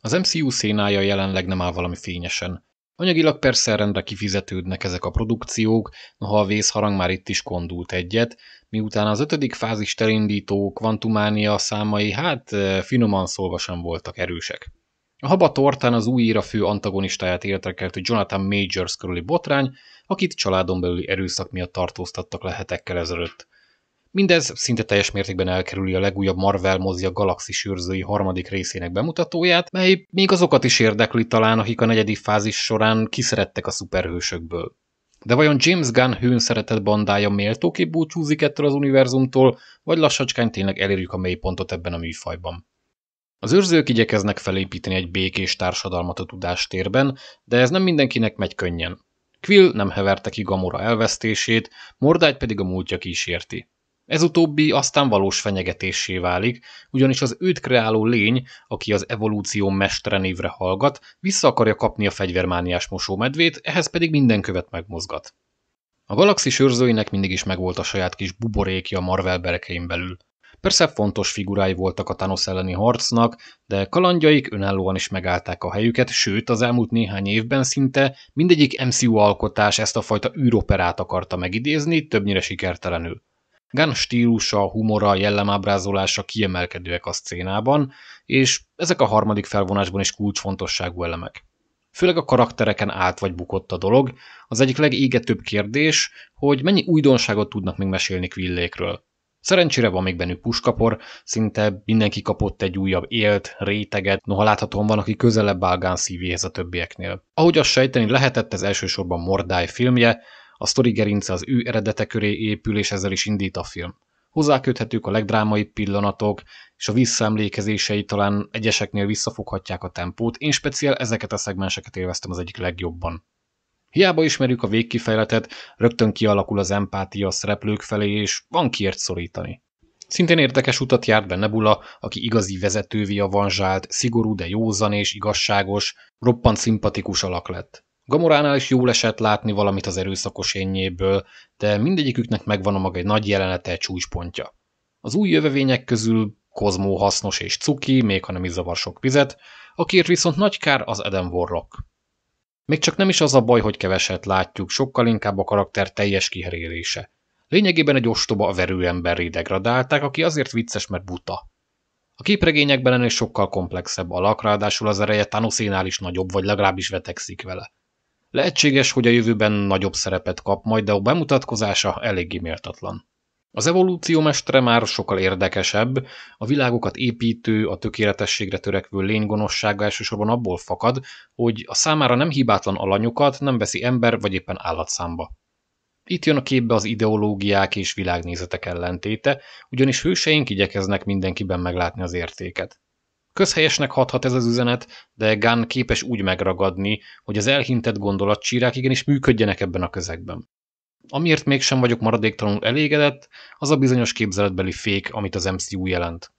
Az MCU szénája jelenleg nem áll valami fényesen. Anyagilag persze rendre kifizetődnek ezek a produkciók, noha a vészharang már itt is kondult egyet, miután az ötödik fázis terindító kvantumánia számai hát eh, finoman szólva sem voltak erősek. A haba tortán az új íra fő antagonistáját értekelt Jonathan Majors körüli botrány, akit családon belüli erőszak miatt tartóztattak lehetekkel ezelőtt. Mindez szinte teljes mértékben elkerüli a legújabb Marvel mozi a Galaxis őrzői harmadik részének bemutatóját, mely még azokat is érdekli talán, akik a negyedik fázis során kiszerettek a szuperhősökből. De vajon James Gunn hőn szeretett bandája méltóképp búcsúzik ettől az univerzumtól, vagy lassacskán tényleg elérjük a mélypontot ebben a műfajban? Az őrzők igyekeznek felépíteni egy békés társadalmat a tudástérben, de ez nem mindenkinek megy könnyen. Quill nem heverte ki Gamora elvesztését, Mordágy pedig a múltja kísérti. Ez utóbbi aztán valós fenyegetésé válik, ugyanis az őt kreáló lény, aki az evolúció névre hallgat, vissza akarja kapni a fegyvermániás mosómedvét, ehhez pedig minden követ megmozgat. A galaxis őrzőinek mindig is megvolt a saját kis buborékja Marvel berekein belül. Persze fontos figurái voltak a Thanos elleni harcnak, de kalandjaik önállóan is megállták a helyüket, sőt az elmúlt néhány évben szinte mindegyik MCU alkotás ezt a fajta űroperát akarta megidézni, többnyire sikertelenül. Gunn stílusa, humora, jellemábrázolása kiemelkedőek a szcénában, és ezek a harmadik felvonásban is kulcsfontosságú elemek. Főleg a karaktereken állt vagy bukott a dolog, az egyik legégetőbb kérdés, hogy mennyi újdonságot tudnak még mesélni Quillékről. Szerencsére van még bennük puskapor, szinte mindenki kapott egy újabb élt, réteget, noha láthatóan van, aki közelebb áll Gán szívéhez a többieknél. Ahogy azt sejteni lehetett, ez elsősorban Mordály filmje, a sztori gerince az ő eredete köré épül, és ezzel is indít a film. Hozzáköthetők a legdrámaibb pillanatok, és a visszaemlékezései talán egyeseknél visszafoghatják a tempót, én speciál ezeket a szegmenseket élveztem az egyik legjobban. Hiába ismerjük a végkifejletet, rögtön kialakul az empátia a szereplők felé, és van kiért szorítani. Szintén érdekes utat járt be Nebula, aki igazi vezetővé avanzsált, szigorú, de józan és igazságos, roppant szimpatikus alak lett. Gamoránál is jól esett látni valamit az erőszakos énjéből, de mindegyiküknek megvan a maga egy nagy jelenete, csúcspontja. Az új jövevények közül Kozmó hasznos és cuki, még ha nem is zavar sok vizet, akiért viszont nagy kár az Eden Warlock. Még csak nem is az a baj, hogy keveset látjuk, sokkal inkább a karakter teljes kiherélése. Lényegében egy ostoba a emberré degradálták, aki azért vicces, mert buta. A képregényekben ennél sokkal komplexebb alak, ráadásul az ereje Thanosénál is nagyobb, vagy legalábbis vetekszik vele. Lehetséges, hogy a jövőben nagyobb szerepet kap majd, de a bemutatkozása eléggé méltatlan. Az evolúció mestere már sokkal érdekesebb, a világokat építő, a tökéletességre törekvő lénygonossága elsősorban abból fakad, hogy a számára nem hibátlan alanyokat nem veszi ember vagy éppen állatszámba. Itt jön a képbe az ideológiák és világnézetek ellentéte, ugyanis hőseink igyekeznek mindenkiben meglátni az értéket. Közhelyesnek hathat ez az üzenet, de Gunn képes úgy megragadni, hogy az elhintett gondolatcsírák igenis működjenek ebben a közegben. Amiért mégsem vagyok maradéktalanul elégedett, az a bizonyos képzeletbeli fék, amit az MCU jelent.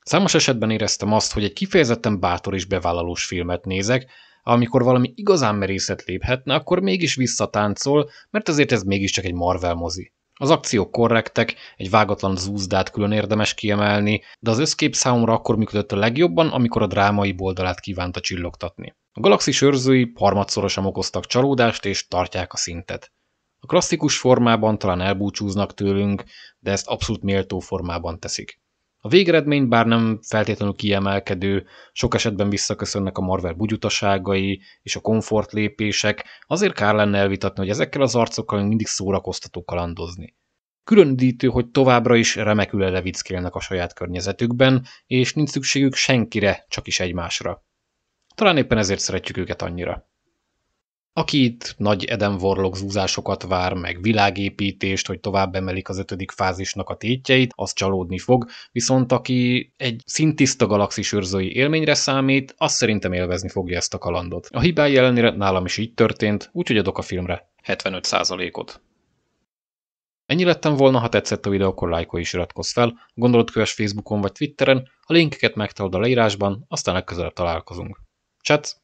Számos esetben éreztem azt, hogy egy kifejezetten bátor és bevállalós filmet nézek, amikor valami igazán merészet léphetne, akkor mégis visszatáncol, mert azért ez mégiscsak egy Marvel mozi. Az akciók korrektek, egy vágatlan zúzdát külön érdemes kiemelni, de az összkép számomra akkor működött a legjobban, amikor a drámai boldalát kívánta csillogtatni. A galaxis őrzői harmadszorosan okoztak csalódást és tartják a szintet. A klasszikus formában talán elbúcsúznak tőlünk, de ezt abszolút méltó formában teszik. A végeredmény bár nem feltétlenül kiemelkedő, sok esetben visszaköszönnek a Marvel bugyutaságai és a lépések, azért kár lenne elvitatni, hogy ezekkel az arcokkal mindig szórakoztató kalandozni. üdítő, hogy továbbra is remekül elevickélnek a saját környezetükben, és nincs szükségük senkire, csak is egymásra. Talán éppen ezért szeretjük őket annyira aki itt nagy Eden Warlock zúzásokat vár, meg világépítést, hogy tovább emelik az ötödik fázisnak a tétjeit, az csalódni fog, viszont aki egy szintiszta galaxis őrzői élményre számít, az szerintem élvezni fogja ezt a kalandot. A hibái ellenére nálam is így történt, úgyhogy adok a filmre 75%-ot. Ennyi lettem volna, ha tetszett a videó, akkor lájkolj és iratkozz fel, gondolod köves Facebookon vagy Twitteren, a linkeket megtalálod a leírásban, aztán legközelebb találkozunk. Csat.